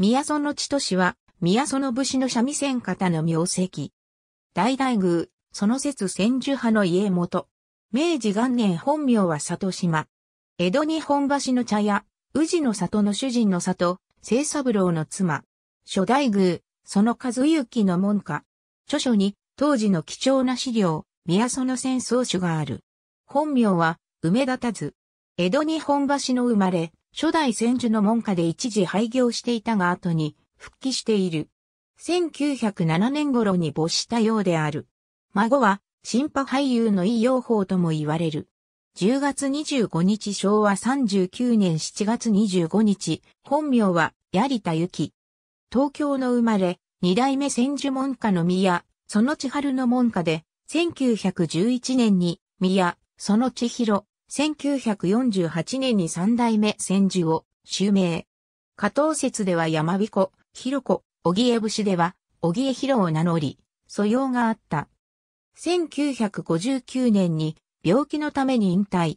宮園千歳は、宮園武士の三味線方の名跡。大大宮、その説千住派の家元。明治元年本名は里島。江戸日本橋の茶屋、宇治の里の主人の里、清三郎の妻。初大宮、その和幸の門下。著書に、当時の貴重な資料、宮園戦争手がある。本名は、梅田たず。江戸日本橋の生まれ、初代千住の門下で一時廃業していたが後に復帰している。1907年頃に没したようである。孫は、新派俳優の異様法とも言われる。10月25日昭和39年7月25日、本名は、槍田幸。東京の生まれ、二代目千住門下の宮、その千春の門下で、1911年に、宮、その千尋、1948年に三代目千住を襲名。加藤説では山彦、広子、小木江節では、小木江広を名乗り、素養があった。1959年に病気のために引退。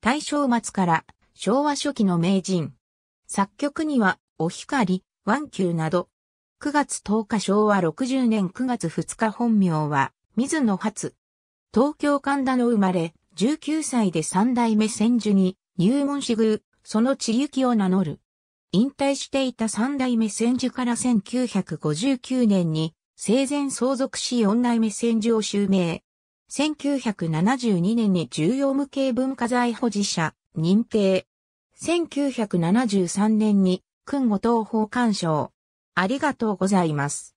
大正末から昭和初期の名人。作曲には、お光、ューなど。9月10日昭和60年9月2日本名は、水野初。東京神田の生まれ、19歳で三代目千住に入門し宮、その地行を名乗る。引退していた三代目千住から1959年に生前相続し四代目千住を襲名。1972年に重要無形文化財保持者認定。1973年に、君後東方鑑賞。ありがとうございます。